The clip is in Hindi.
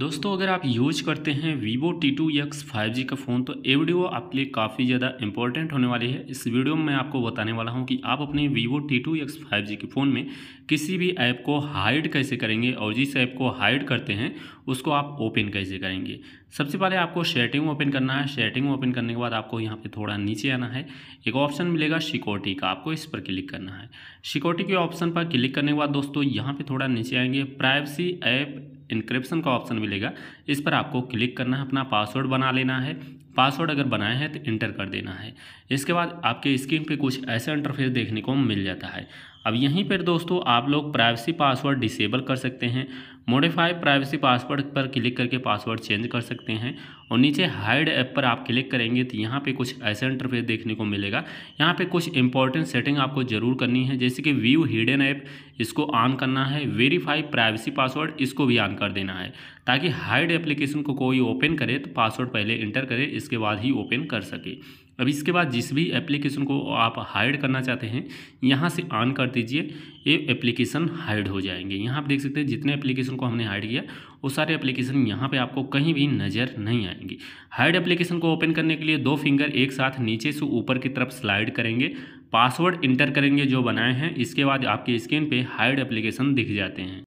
दोस्तों अगर आप यूज करते हैं Vivo T two X five G का फ़ोन तो ये वीडियो आपके लिए काफ़ी ज़्यादा इंपॉर्टेंट होने वाली है इस वीडियो में मैं आपको बताने वाला हूं कि आप अपने Vivo T two X five G के फ़ोन में किसी भी ऐप को हाइड कैसे करेंगे और जिस ऐप को हाइड करते हैं उसको आप ओपन कैसे करेंगे सबसे पहले आपको शेटिंग ओपन करना है शेटिंग ओपन करने के बाद आपको यहाँ पर थोड़ा नीचे आना है एक ऑप्शन मिलेगा सिक्योरिटी का आपको इस पर क्लिक करना है सिक्योरिटी के ऑप्शन पर क्लिक करने के बाद दोस्तों यहाँ पर थोड़ा नीचे आएंगे प्राइवेसी ऐप इंक्रिप्शन का ऑप्शन मिलेगा इस पर आपको क्लिक करना है अपना पासवर्ड बना लेना है पासवर्ड अगर बनाया है तो इंटर कर देना है इसके बाद आपके स्क्रीन पे कुछ ऐसा इंटरफेस देखने को मिल जाता है अब यहीं पर दोस्तों आप लोग प्राइवेसी पासवर्ड डिसेबल कर सकते हैं मोडिफाई प्राइवेसी पासवर्ड पर क्लिक करके पासवर्ड चेंज कर सकते हैं और नीचे हाइड ऐप पर आप क्लिक करेंगे तो यहाँ पे कुछ ऐसा इंटरफेस देखने को मिलेगा यहाँ पे कुछ इंपॉर्टेंट सेटिंग आपको जरूर करनी है जैसे कि व्यू हिडन ऐप इसको ऑन करना है वेरीफाई प्राइवेसी पासवर्ड इसको भी ऑन कर देना है ताकि हाइड एप्लीकेशन को कोई ओपन करे तो पासवर्ड पहले इंटर करे इसके बाद ही ओपन कर सके अब इसके बाद जिस भी एप्लीकेशन को आप हाइड करना चाहते हैं यहाँ से ऑन कर दीजिए ये एप्लीकेशन हाइड हो जाएंगे यहाँ आप देख सकते हैं जितने एप्लीकेशन को हमने हाइड किया वो सारे एप्लीकेशन यहाँ पे आपको कहीं भी नज़र नहीं आएंगे हाइड एप्लीकेशन को ओपन करने के लिए दो फिंगर एक साथ नीचे से ऊपर की तरफ स्लाइड करेंगे पासवर्ड इंटर करेंगे जो बनाए हैं इसके बाद आपके स्क्रीन पर हाइड एप्लीकेशन दिख जाते हैं